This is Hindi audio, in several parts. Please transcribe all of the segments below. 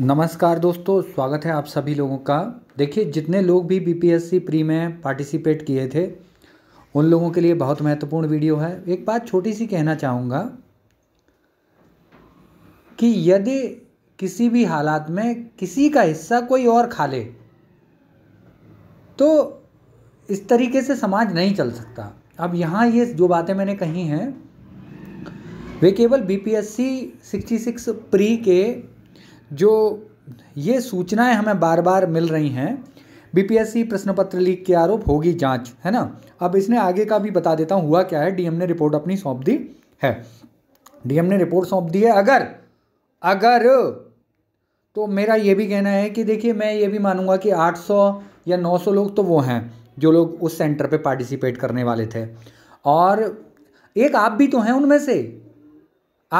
नमस्कार दोस्तों स्वागत है आप सभी लोगों का देखिए जितने लोग भी बीपीएससी प्री में पार्टिसिपेट किए थे उन लोगों के लिए बहुत महत्वपूर्ण वीडियो है एक बात छोटी सी कहना चाहूँगा कि यदि किसी भी हालात में किसी का हिस्सा कोई और खा ले तो इस तरीके से समाज नहीं चल सकता अब यहाँ ये जो बातें मैंने कही हैं वे केवल बी पी प्री के जो ये सूचनाएं हमें बार बार मिल रही हैं बीपीएससी प्रश्न पत्र लीक के आरोप होगी जांच है ना अब इसने आगे का भी बता देता हूँ हुआ क्या है डीएम ने रिपोर्ट अपनी सौंप दी है डीएम ने रिपोर्ट सौंप दी है अगर अगर तो मेरा ये भी कहना है कि देखिए मैं ये भी मानूंगा कि 800 या 900 लोग तो वो हैं जो लोग उस सेंटर पे पार्टिसिपेट करने वाले थे और एक आप भी तो हैं उनमें से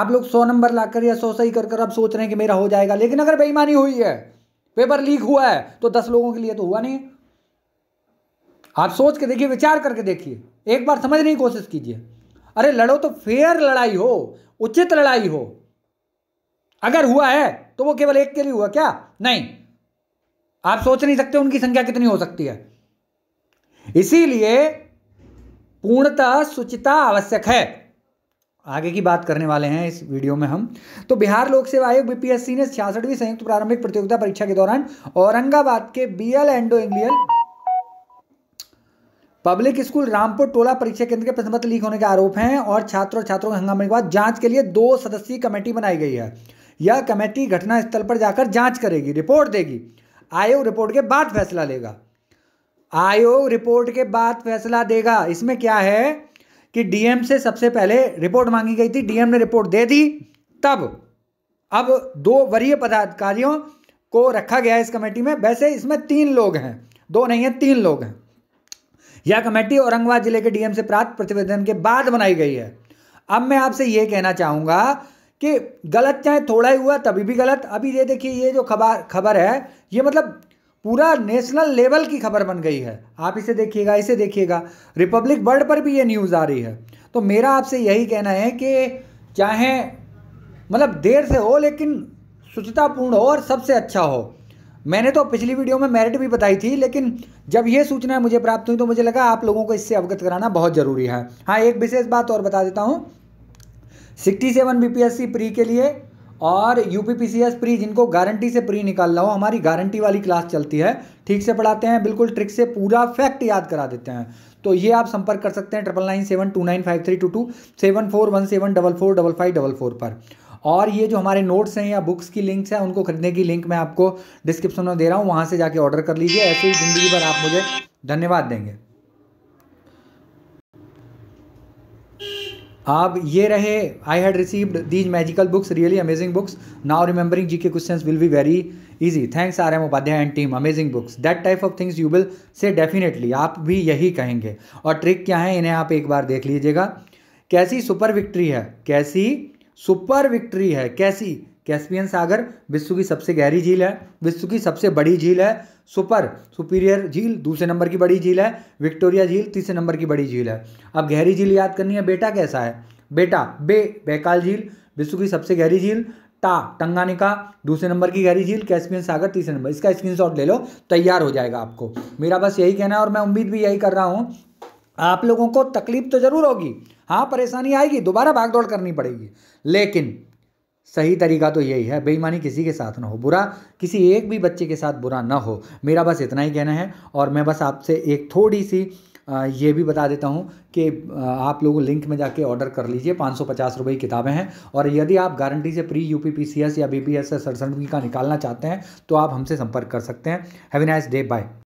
आप लोग सौ नंबर लाकर या सौ सही कर कर अब सोच रहे हैं कि मेरा हो जाएगा लेकिन अगर बेईमानी हुई है पेपर लीक हुआ है तो दस लोगों के लिए तो हुआ नहीं आप सोच के देखिए विचार करके देखिए एक बार समझने की कोशिश कीजिए अरे लड़ो तो फेयर लड़ाई हो उचित लड़ाई हो अगर हुआ है तो वो केवल एक के लिए हुआ क्या नहीं आप सोच नहीं सकते उनकी संख्या कितनी हो सकती है इसीलिए पूर्णतः सुचिता आवश्यक है आगे की बात करने वाले हैं इस वीडियो में हम तो बिहार लोक सेवा आयोग बीपीएससी ने छियासठवीं संयुक्त प्रारंभिक प्रतियोगिता परीक्षा के दौरान औरंगाबाद के बीएल एंडो English public school Rampur Tola परीक्षा केंद्र के प्रश्न लीक होने के आरोप हैं और छात्र और छात्रों के हंगामे के बाद जांच के लिए दो सदस्यीय कमेटी बनाई गई है यह कमेटी घटना स्थल पर जाकर जांच करेगी रिपोर्ट देगी आयोग रिपोर्ट के बाद फैसला लेगा आयोग रिपोर्ट के बाद फैसला देगा इसमें क्या है कि डीएम से सबसे पहले रिपोर्ट मांगी गई थी डीएम ने रिपोर्ट दे दी तब अब दो वरीय पदाधिकारियों को रखा गया इस कमेटी में वैसे इसमें तीन लोग हैं दो नहीं है तीन लोग हैं यह कमेटी औरंगाबाद जिले के डीएम से प्राप्त प्रतिवेदन के बाद बनाई गई है अब मैं आपसे ये कहना चाहूंगा कि गलत चाहे थोड़ा ही हुआ तभी भी गलत अभी ये देखिए ये जो खबर खबर है ये मतलब पूरा नेशनल लेवल की खबर बन गई है आप इसे देखिएगा इसे देखिएगा रिपब्लिक वर्ल्ड पर भी ये न्यूज़ आ रही है तो मेरा आपसे यही कहना है कि चाहे मतलब देर से हो लेकिन शुचितापूर्ण हो और सबसे अच्छा हो मैंने तो पिछली वीडियो में मेरिट भी बताई थी लेकिन जब ये सूचना मुझे प्राप्त हुई तो मुझे लगा आप लोगों को इससे अवगत कराना बहुत ज़रूरी है हाँ एक विशेष बात और बता देता हूँ सिक्सटी सेवन बी प्री के लिए और यू पी प्री जिनको गारंटी से प्री निकालना हो हमारी गारंटी वाली क्लास चलती है ठीक से पढ़ाते हैं बिल्कुल ट्रिक से पूरा फैक्ट याद करा देते हैं तो ये आप संपर्क कर सकते हैं triple nine seven two nine five three two two seven four one seven double four double five double four पर और ये जो हमारे नोट्स हैं या बुक्स की लिंक्स हैं उनको खरीदने की लिंक मैं आपको डिस्क्रिप्शन में दे रहा हूँ वहाँ से जाके ऑर्डर कर लीजिए ऐसे ही ज़िंदगी भर आप मुझे धन्यवाद देंगे आप ये रहे I had received these magical books really amazing books now remembering G K question will be very easy thanks R M Upadhyay and team amazing books that type of things you will say definitely आप भी यही कहेंगे और ट्रिक क्या है इन्हें आप एक बार देख लीजिएगा कैसी सुपर विक्ट्री है कैसी सुपर विक्ट्री है कैसी कैस्पियन सागर विश्व की सबसे गहरी झील है विश्व की सबसे बड़ी झील है सुपर सुपीरियर झील दूसरे नंबर की बड़ी झील है विक्टोरिया झील तीसरे नंबर की बड़ी झील है अब गहरी झील याद करनी है बेटा कैसा है बेटा बे बैकाल झील विश्व की सबसे गहरी झील टा टंगानिका दूसरे नंबर की गहरी झील कैस्पियन सागर तीसरे नंबर इसका स्क्रीनशॉट ले लो तैयार हो जाएगा आपको मेरा बस यही कहना है और मैं उम्मीद भी यही कर रहा हूँ आप लोगों को तकलीफ तो ज़रूर होगी हाँ परेशानी आएगी दोबारा भाग दौड़ करनी पड़ेगी लेकिन सही तरीका तो यही है बेईमानी किसी के साथ ना हो बुरा किसी एक भी बच्चे के साथ बुरा ना हो मेरा बस इतना ही कहना है और मैं बस आपसे एक थोड़ी सी ये भी बता देता हूँ कि आप लोग लिंक में जाके ऑर्डर कर लीजिए पाँच सौ पचास रुपये की किताबें हैं और यदि आप गारंटी से pre U P P C S या बी पी एस एस का निकालना चाहते हैं तो आप हमसे संपर्क कर सकते हैं हैवी नाइस डे बाय